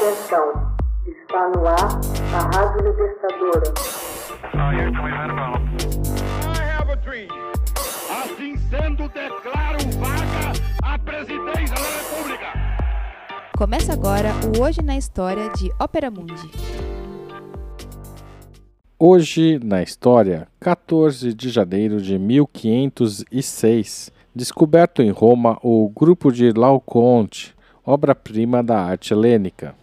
Atenção, está no ar a Rádio Libertadora. Assim sendo, declaro vaga a presidência da República. Começa agora o Hoje na História de Ópera Mundi. Hoje na História, 14 de janeiro de 1506, descoberto em Roma o Grupo de Laocoonte, obra-prima da arte helênica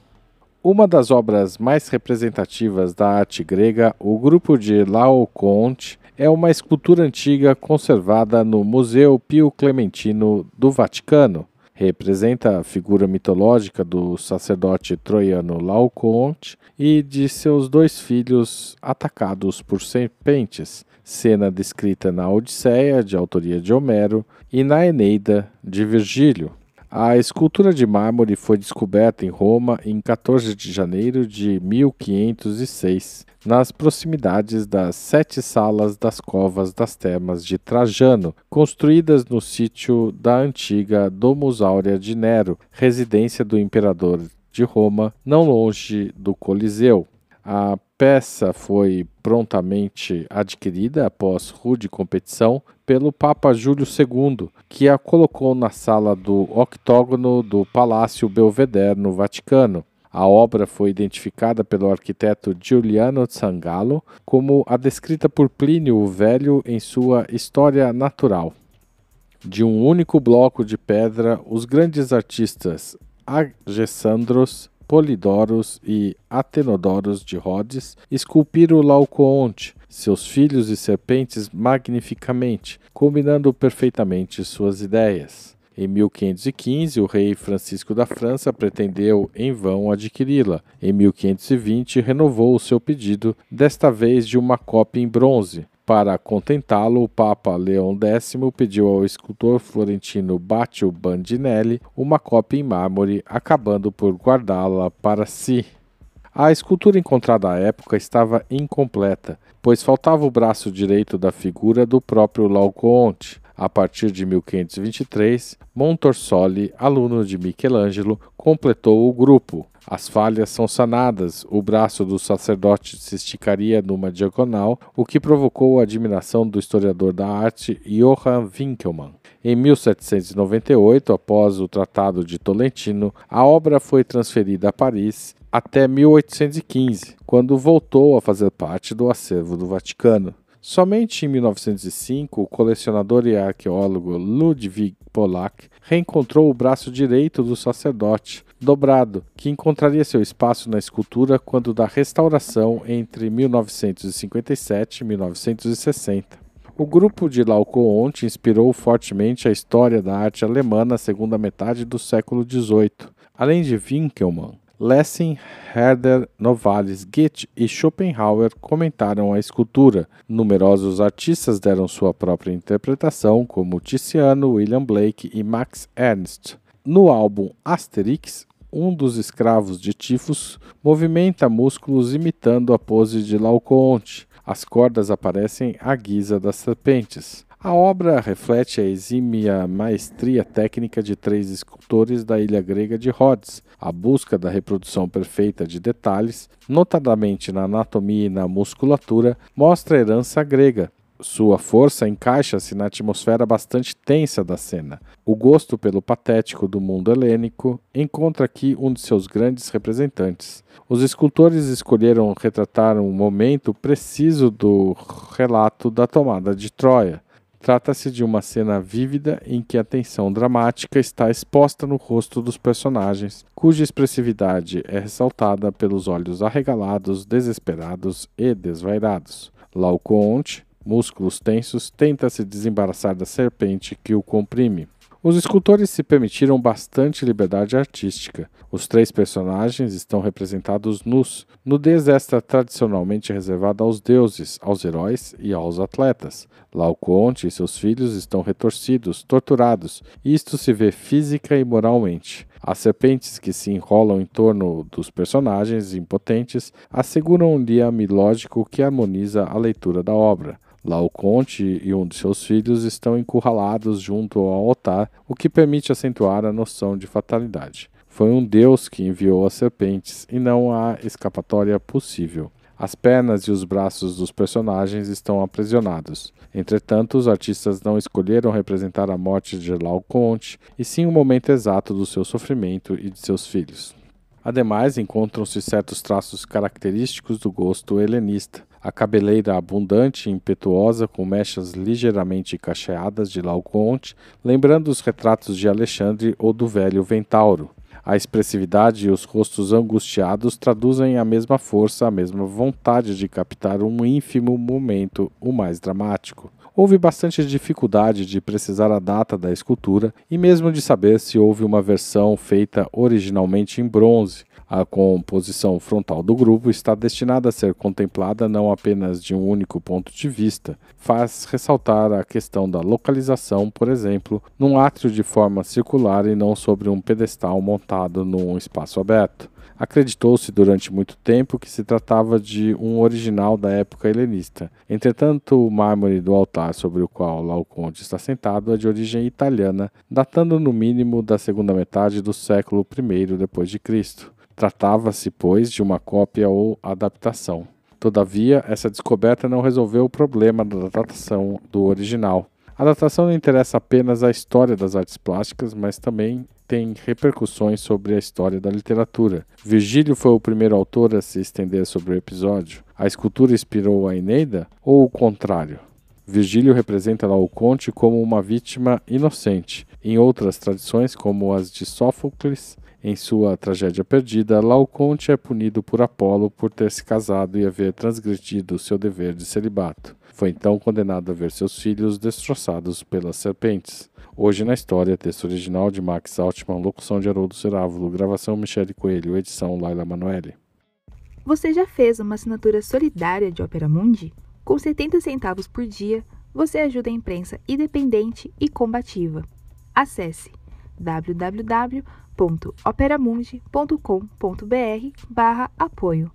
uma das obras mais representativas da arte grega, o grupo de Laoconte, é uma escultura antiga conservada no Museu Pio Clementino do Vaticano. Representa a figura mitológica do sacerdote troiano Laoconte e de seus dois filhos atacados por serpentes, cena descrita na Odisseia, de autoria de Homero, e na Eneida, de Virgílio. A escultura de mármore foi descoberta em Roma em 14 de janeiro de 1506, nas proximidades das sete salas das covas das termas de Trajano, construídas no sítio da antiga Domus Aurea de Nero, residência do imperador de Roma, não longe do Coliseu. A peça foi prontamente adquirida após rude competição pelo Papa Júlio II, que a colocou na sala do octógono do Palácio Belvedere, no Vaticano. A obra foi identificada pelo arquiteto Giuliano Zangalo como a descrita por Plínio o Velho em sua História Natural. De um único bloco de pedra, os grandes artistas Agessandros Polidorus e Atenodoros de Rhodes esculpiram Laocoonte, seus filhos e serpentes magnificamente, combinando perfeitamente suas ideias. Em 1515, o rei Francisco da França pretendeu em vão adquiri-la. Em 1520, renovou o seu pedido, desta vez de uma cópia em bronze. Para contentá-lo, o Papa Leão X pediu ao escultor florentino Baccio Bandinelli uma cópia em mármore, acabando por guardá-la para si. A escultura encontrada à época estava incompleta, pois faltava o braço direito da figura do próprio Laocoonte, a partir de 1523, Montorsoli, aluno de Michelangelo, completou o grupo. As falhas são sanadas, o braço do sacerdote se esticaria numa diagonal, o que provocou a admiração do historiador da arte Johann Winckelmann. Em 1798, após o Tratado de Tolentino, a obra foi transferida a Paris até 1815, quando voltou a fazer parte do acervo do Vaticano. Somente em 1905, o colecionador e arqueólogo Ludwig Polak reencontrou o braço direito do sacerdote, dobrado, que encontraria seu espaço na escultura quando da restauração entre 1957 e 1960. O grupo de Laucoonte inspirou fortemente a história da arte alemã na segunda metade do século XVIII. Além de Winckelmann. Lessing, Herder, Novalis, Goethe e Schopenhauer comentaram a escultura. Numerosos artistas deram sua própria interpretação, como Tiziano, William Blake e Max Ernst. No álbum Asterix, um dos escravos de Tifus movimenta músculos imitando a pose de Laocoonte. As cordas aparecem à guisa das serpentes. A obra reflete a exímia maestria técnica de três escultores da ilha grega de Rhodes, a busca da reprodução perfeita de detalhes, notadamente na anatomia e na musculatura, mostra a herança grega, sua força encaixa-se na atmosfera bastante tensa da cena. O gosto pelo patético do mundo helênico encontra aqui um de seus grandes representantes. Os escultores escolheram retratar um momento preciso do relato da tomada de Troia, Trata-se de uma cena vívida em que a tensão dramática está exposta no rosto dos personagens, cuja expressividade é ressaltada pelos olhos arregalados, desesperados e desvairados. Lauconte, músculos tensos, tenta se desembaraçar da serpente que o comprime. Os escultores se permitiram bastante liberdade artística. Os três personagens estão representados nus, nudez esta tradicionalmente reservada aos deuses, aos heróis e aos atletas. Laoconte e seus filhos estão retorcidos, torturados, isto se vê física e moralmente. As serpentes que se enrolam em torno dos personagens impotentes asseguram um dia milógico que harmoniza a leitura da obra. Lá o conte e um de seus filhos estão encurralados junto ao altar, o que permite acentuar a noção de fatalidade. Foi um deus que enviou as serpentes e não há escapatória possível. As pernas e os braços dos personagens estão aprisionados. Entretanto, os artistas não escolheram representar a morte de Laoconte, e sim o momento exato do seu sofrimento e de seus filhos. Ademais, encontram-se certos traços característicos do gosto helenista, a cabeleira abundante e impetuosa, com mechas ligeiramente cacheadas de Laoconte, lembrando os retratos de Alexandre ou do velho Ventauro. A expressividade e os rostos angustiados traduzem a mesma força, a mesma vontade de captar um ínfimo momento, o mais dramático. Houve bastante dificuldade de precisar a data da escultura e mesmo de saber se houve uma versão feita originalmente em bronze. A composição frontal do grupo está destinada a ser contemplada não apenas de um único ponto de vista. Faz ressaltar a questão da localização, por exemplo, num átrio de forma circular e não sobre um pedestal montado num espaço aberto. Acreditou-se durante muito tempo que se tratava de um original da época helenista. Entretanto, o mármore do altar sobre o qual Laoconde está sentado é de origem italiana, datando no mínimo da segunda metade do século I d.C. Tratava-se, pois, de uma cópia ou adaptação. Todavia, essa descoberta não resolveu o problema da datação do original. A datação não interessa apenas a história das artes plásticas, mas também tem repercussões sobre a história da literatura. Virgílio foi o primeiro autor a se estender sobre o episódio. A escultura inspirou a Eneida ou o contrário? Virgílio representa Laoconte como uma vítima inocente. Em outras tradições, como as de Sófocles, em sua Tragédia Perdida, Laoconte é punido por Apolo por ter se casado e haver transgredido seu dever de celibato. Foi então condenado a ver seus filhos destroçados pelas serpentes. Hoje na História, texto original de Max Altman, locução de Haroldo Serávulo, gravação Michele Coelho, edição Laila Manoeli. Você já fez uma assinatura solidária de Opera Mundi? Com 70 centavos por dia, você ajuda a imprensa independente e combativa. Acesse www www.operamundi.com.br/apoio.